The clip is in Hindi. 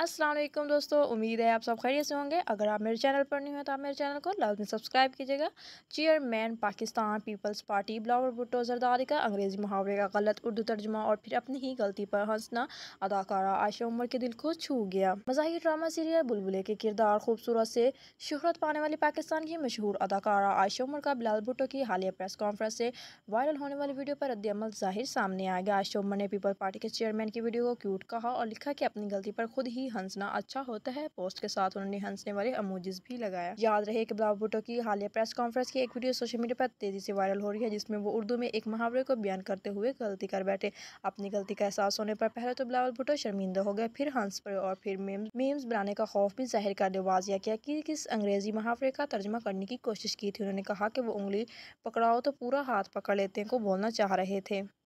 अस्सलाम वालेकुम दोस्तों उम्मीद है आप सब खैरियत से होंगे अगर आप मेरे चैनल पर नहीं हो तो आप मेरे चैनल को लाजमी सब्सक्राइब कीजिएगा chairman Pakistan Peoples Party Bilawal Bhutto Zardari का अंग्रेज़ी मुहावरे का गलत उर्दू तर्जमा और फिर अपनी ही गलती पर हंसना अदाकारा आयशा उमर के दिल को छू गया मजाही ड्रामा सीरियल बुलबुले के किरदार खूबसूरत से शहरत पाने वाली पाकिस्तान की मशहूर अदाकारा आयशा उमर का बिलाल भुट्टो की हालिया प्रेस कॉन्फ्रेंस से वायरल होने वाली वीडियो पर रद्दमल जाहिर सामने आ गया आयशा उमर ने पीपल पार्टी के चेयरमैन की वीडियो को क्यूट कहा और लिखा कि अपनी गलती पर खुद ही हंसना अच्छा होता है पोस्ट के साथ उन्होंने हंसने वाले अमोजिस भी लगाया याद रहे कि बिलावल भुटो की हालिया प्रेस कॉन्फ्रेंस की एक वीडियो सोशल मीडिया पर तेजी से वायरल हो रही है जिसमें वो उर्दू में एक मुहावरे को बयान करते हुए गलती कर बैठे अपनी गलती का एहसास होने पर पहले तो बिलावल भुटो शर्मिंदा हो गए फिर हंस पड़े और फिर मेम्स बनाने का खौफ भी जाहिर करने वाजिया किया कि किस अंग्रेजी मुहावरे का तर्जमा करने की कोशिश की थी उन्होंने कहा कि वो उंगली पकड़ाओ तो पूरा हाथ पकड़ लेते हैं को बोलना चाह रहे थे